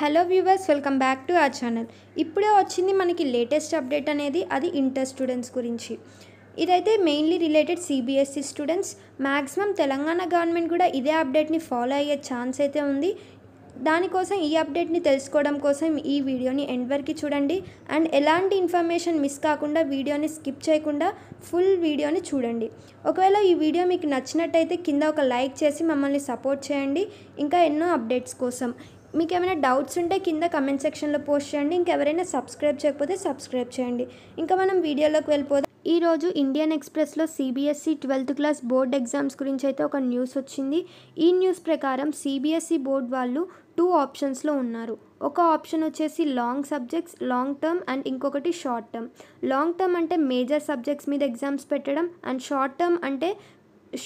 hello viewers welcome back to our channel ఇప్పుడే వచ్చింది మనకి లేటెస్ట్ అప్డేట్ అనేది అది ఇంటర్ స్టూడెంట్స్ గురించి ఇదైతే mainly related CBSE e students maximum Telangana government కూడా ఇదే అప్డేట్ని ఫాలో అయ్యే ఛాన్స్ అయితే ఉంది దానికోసం ఈ అప్డేట్ని తెలుసుకోవడం కోసం ఈ వీడియోని ఎండ్ వరకు చూడండి అండ్ ఎలాంటి ఇన్ఫర్మేషన్ మిస్ కాకుండా వీడియోని స్కిప్ చేయకుండా ఫుల్ వీడియోని చూడండి ఒకవేళ ఈ వీడియో మీకు నచ్చినట్టయితే కింద ఒక లైక్ చేసి మమ్మల్ని సపోర్ట్ చేయండి ఇంకా ఎన్నో అప్డేట్స్ కోసం మీకు ఏమైనా డౌట్స్ ఉంటే కింద కమెంట్ సెక్షన్లో పోస్ట్ చేయండి ఇంకెవరైనా సబ్స్క్రైబ్ చేయకపోతే సబ్స్క్రైబ్ చేయండి ఇంకా మనం వీడియోలోకి వెళ్ళిపోదాం రోజు ఇండియన్ ఎక్స్ప్రెస్లో CBSE e twelfth class board exams గురించి అయితే ఒక న్యూస్ వచ్చింది ఈ న్యూస్ ప్రకారం సిబిఎస్ఈ e బోర్డ్ వాళ్ళు టూ ఆప్షన్స్లో ఉన్నారు ఒక ఆప్షన్ వచ్చేసి long subjects long term and ఇంకొకటి షార్ట్ టర్మ్ లాంగ్ టర్మ్ అంటే మేజర్ సబ్జెక్ట్స్ మీద ఎగ్జామ్స్ పెట్టడం అండ్ షార్ట్ టర్మ్ అంటే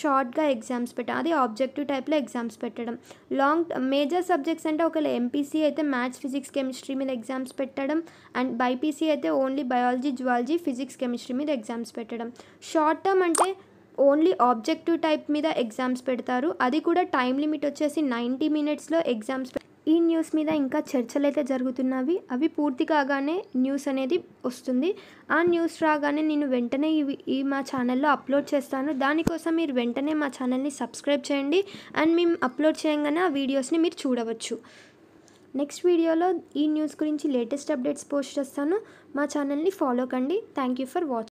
షార్ట్గా ఎగ్జామ్స్ పెట్టడం అది ఆబ్జెక్టివ్ టైప్లో ఎగ్జామ్స్ పెట్టడం లాంగ్ మేజర్ సబ్జెక్ట్స్ అంటే ఒకవేళ ఎంపీసీ అయితే మ్యాథ్స్ ఫిజిక్స్ కెమిస్ట్రీ మీద ఎగ్జామ్స్ పెట్టడం అండ్ బైపీసీ అయితే only biology zoology physics chemistry మీద ఎగ్జామ్స్ పెట్టడం షార్ట్ టర్మ్ అంటే ఓన్లీ ఆబ్జెక్టివ్ టైప్ మీద ఎగ్జామ్స్ పెడతారు అది కూడా టైం లిమిట్ వచ్చేసి నైంటీ మినిట్స్లో ఎగ్జామ్స్ ఈ న్యూస్ మీద ఇంకా చర్చలు అయితే జరుగుతున్నవి అవి పూర్తి కాగానే న్యూస్ అనేది వస్తుంది ఆ న్యూస్ రాగానే నేను వెంటనే ఈ మా ఛానల్లో అప్లోడ్ చేస్తాను దానికోసం మీరు వెంటనే మా ఛానల్ని సబ్స్క్రైబ్ చేయండి అండ్ మేము అప్లోడ్ చేయగానే ఆ వీడియోస్ని మీరు చూడవచ్చు నెక్స్ట్ వీడియోలో ఈ న్యూస్ గురించి లేటెస్ట్ అప్డేట్స్ పోస్ట్ చేస్తాను మా ఛానల్ని ఫాలో కండి థ్యాంక్ యూ ఫర్ వాచింగ్